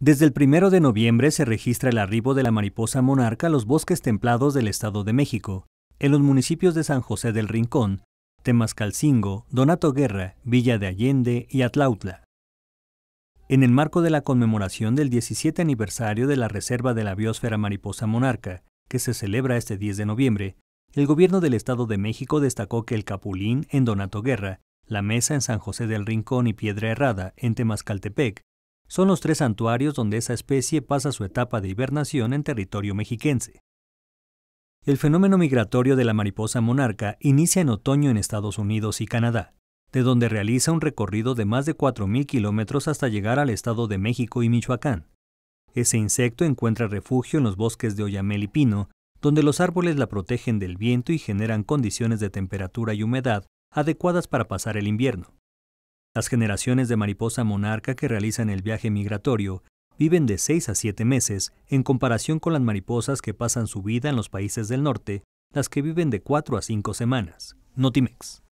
Desde el 1 de noviembre se registra el arribo de la mariposa monarca a los bosques templados del Estado de México, en los municipios de San José del Rincón, Temascalcingo, Donato Guerra, Villa de Allende y Atlautla. En el marco de la conmemoración del 17 aniversario de la Reserva de la Biosfera Mariposa Monarca, que se celebra este 10 de noviembre, el gobierno del Estado de México destacó que el Capulín en Donato Guerra, la Mesa en San José del Rincón y Piedra Herrada en Temascaltepec son los tres santuarios donde esa especie pasa su etapa de hibernación en territorio mexiquense. El fenómeno migratorio de la mariposa monarca inicia en otoño en Estados Unidos y Canadá, de donde realiza un recorrido de más de 4.000 kilómetros hasta llegar al Estado de México y Michoacán. Ese insecto encuentra refugio en los bosques de Oyamel y Pino, donde los árboles la protegen del viento y generan condiciones de temperatura y humedad adecuadas para pasar el invierno. Las generaciones de mariposa monarca que realizan el viaje migratorio viven de 6 a 7 meses en comparación con las mariposas que pasan su vida en los países del norte, las que viven de 4 a 5 semanas. Notimex.